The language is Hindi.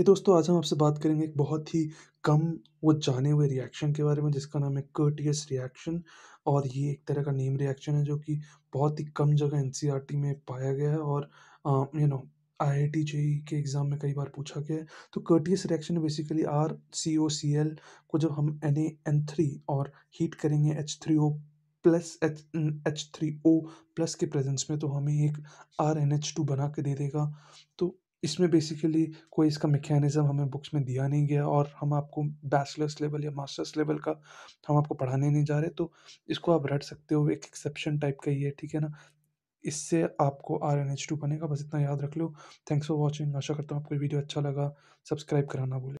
जी दोस्तों आज हम आपसे बात करेंगे एक बहुत ही कम वो जाने हुए रिएक्शन के बारे में जिसका नाम है कर्टियस रिएक्शन और ये एक तरह का नेम रिएक्शन है जो कि बहुत ही कम जगह एन e में पाया गया है और you know I I T JEE के एग्ज़ाम में कई बार पूछा गया है तो Curtius reaction basically R C O C L को जब हम एन ए एन थ्री और हीट करेंगे H three O plus H H three O plus के प्रेजेंस में तो हमें एक आर एन एच टू बना के दे देगा तो इसमें बेसिकली कोई इसका मैकेनिज़्म हमें बुक्स में दिया नहीं गया और हम आपको बैचलर्स लेवल या मास्टर्स लेवल का हम आपको पढ़ाने नहीं जा रहे तो इसको आप रट सकते हो एक एक्सेप्शन टाइप का ही है ठीक है ना इससे आपको आर एन एच टू बनेगा बस इतना याद रख लो थैंक्स फॉर वॉचिंग आशा करता हूँ आपको वीडियो अच्छा लगा सब्सक्राइब कराना भूलें